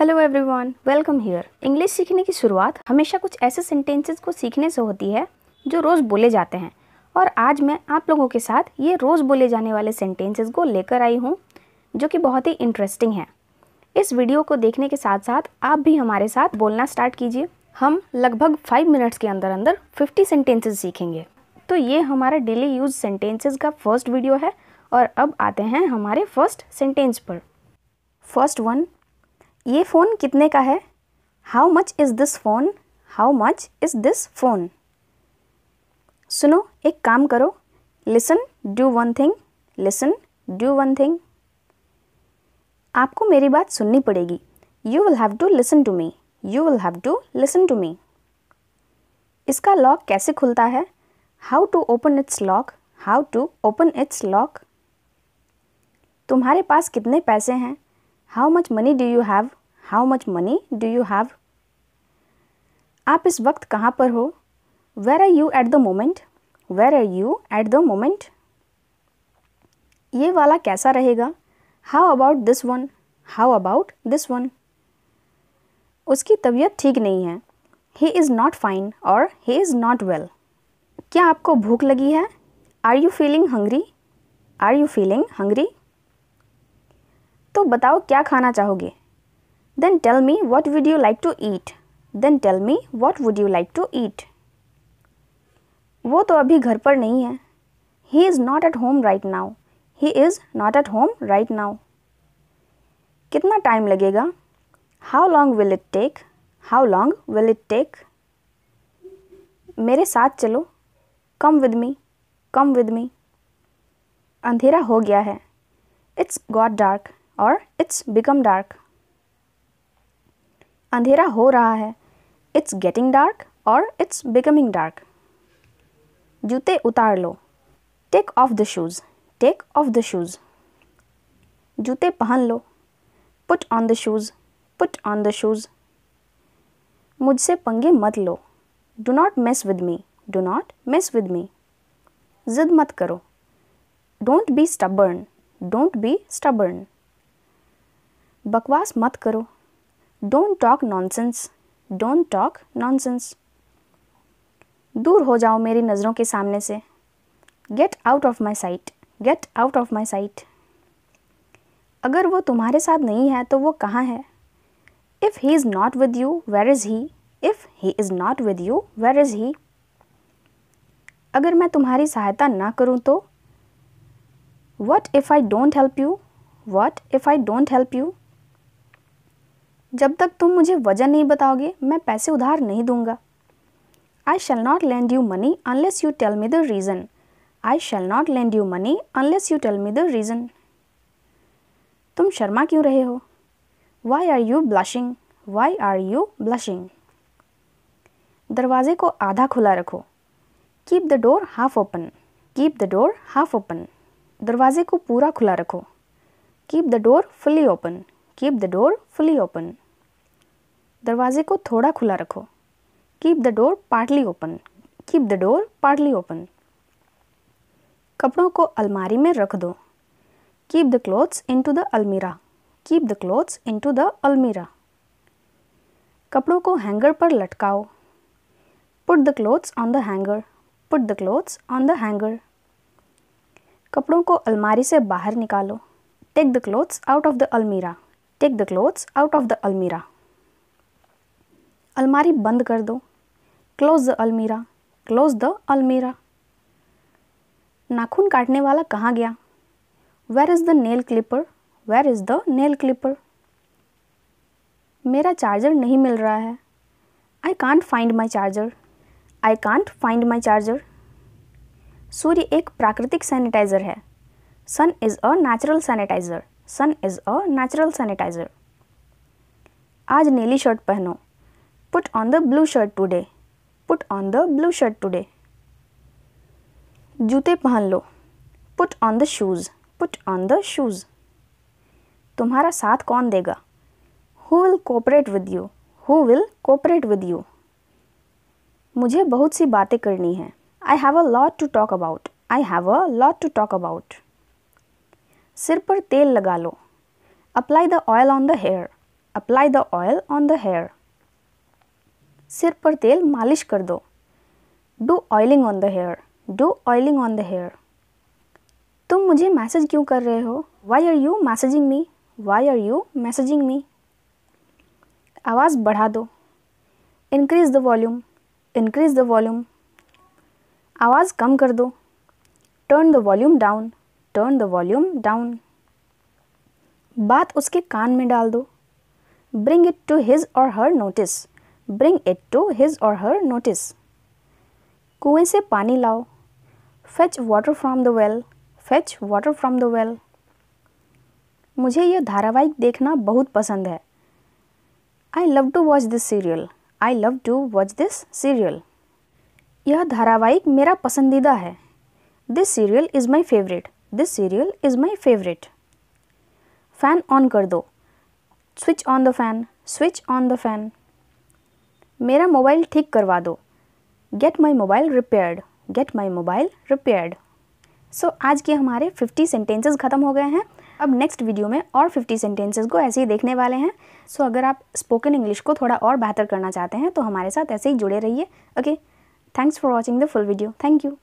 Hello everyone welcome here English सीखने की शुरुआत हमेशा कुछ ऐसे सेंटेंसेस को सीखने से होती है जो रोज़ बोले जाते हैं और आज मैं आप लोगों के साथ ये रोज़ बोले जाने वाले सेंटेंसेस को लेकर आई हूँ जो कि बहुत ही इंटरेस्टिंग है इस वीडियो को देखने के साथ साथ आप भी हमारे साथ बोलना स्टार्ट कीजिए हम लगभग फाइव मिनट्स के अंदर अंदर फिफ्टी सेंटेंसेज सीखेंगे तो ये हमारा डेली यूज सेंटेंसेज का फर्स्ट वीडियो है और अब आते हैं हमारे फर्स्ट सेंटेंस पर फर्स्ट वन ये फ़ोन कितने का है how much is this phone how much is this phone सुनो एक काम करो listen do one thing listen do one thing आपको मेरी बात सुननी पड़ेगी you will have to listen to me you will have to listen to me इसका लॉक कैसे खुलता है how to open its lock how to open its lock तुम्हारे पास कितने पैसे हैं how much money do you have how much money do you have आप इस वक्त कहाँ पर हो where are you at the moment where are you at the moment ये वाला कैसा रहेगा how about this one how about this one उसकी तबीयत ठीक नहीं है ही इज़ नॉट फाइन और ही इज़ नॉट वेल क्या आपको भूख लगी है are you feeling hungry are you feeling hungry तो बताओ क्या खाना चाहोगे Then tell me what would you like to eat. Then tell me what would you like to eat. वो तो अभी घर पर नहीं है he is not at home right now he is not at home right now कितना time लगेगा how long will it take how long will it take मेरे साथ चलो come with me come with me अंधेरा हो गया है it's got dark और इट्स बिकम डार्क अंधेरा हो रहा है इट्स गेटिंग डार्क और इट्स बिकमिंग डार्क जूते उतार लो take off the shoes take off the shoes जूते पहन लो put on the shoes put on the shoes मुझसे पंगे मत लो do not mess with me do not mess with me जिद मत करो don't be stubborn don't be stubborn बकवास मत करो don't talk nonsense don't talk nonsense दूर हो जाओ मेरी नज़रों के सामने से get out of my sight get out of my sight अगर वो तुम्हारे साथ नहीं है तो वो कहाँ है if he is not with you where is he if he is not with you where is he अगर मैं तुम्हारी सहायता ना करूँ तो what if I don't help you what if I don't help you जब तक तुम मुझे वजन नहीं बताओगे मैं पैसे उधार नहीं दूंगा I shall not lend you money unless you tell me the reason I shall not lend you money unless you tell me the reason तुम शर्मा क्यों रहे हो why are you blushing why are you blushing दरवाजे को आधा खुला रखो keep the door half open keep the door half open दरवाजे को पूरा खुला रखो keep the door fully open keep the door fully open दरवाजे को थोड़ा खुला रखो keep the door partly open keep the door partly open कपड़ों को अलमारी में रख दो keep the clothes into the almirah keep the clothes into the almirah कपड़ों को हैंगर पर लटकाओ put the clothes on the hanger put the clothes on the hanger कपड़ों को अलमारी से बाहर निकालो take the clothes out of the almirah take the clothes out of the almirah अलमारी बंद कर दो close the almirah close the almirah नाखून काटने वाला कहाँ गया where is the nail clipper where is the nail clipper मेरा चार्जर नहीं मिल रहा है I can't find my charger I can't find my charger सूर्य एक प्राकृतिक सैनिटाइज़र है sun is a natural sanitizer sun is a natural sanitizer आज नीली शर्ट पहनो put on the blue shirt today put on the blue shirt today जूते पहन लो put on the shoes put on the shoes तुम्हारा साथ कौन देगा who will cooperate with you who will cooperate with you मुझे बहुत सी बातें करनी है I have a lot to talk about I have a lot to talk about सिर पर तेल लगा लो apply the oil on the hair apply the oil on the hair सिर पर तेल मालिश कर दो do oiling on the hair do oiling on the hair तुम मुझे मैसेज क्यों कर रहे हो why are you messaging me why are you messaging me आवाज़ बढ़ा दो increase the volume increase the volume आवाज़ कम कर दो turn the volume down turn the volume down बात उसके कान में डाल दो bring it to his or her notice bring it to his or her notice कुएं से पानी लाओ fetch water from the well fetch water from the well मुझे यह धारावाहिक देखना बहुत पसंद है I love to watch this serial I love to watch this serial यह धारावाहिक मेरा पसंदीदा है this serial is my favourite this serial is my favourite fan ऑन कर दो switch on the fan switch on the fan मेरा mobile ठीक करवा दो get my mobile repaired get my mobile repaired so आज के हमारे 50 सेंटेंसेस ख़त्म हो गए हैं अब नेक्स्ट वीडियो में और 50 सेंटेंसेस को ऐसे ही देखने वाले हैं सो so, अगर आप स्पोकन इंग्लिश को थोड़ा और बेहतर करना चाहते हैं तो हमारे साथ ऐसे ही जुड़े रहिए okay thanks for watching the full video thank you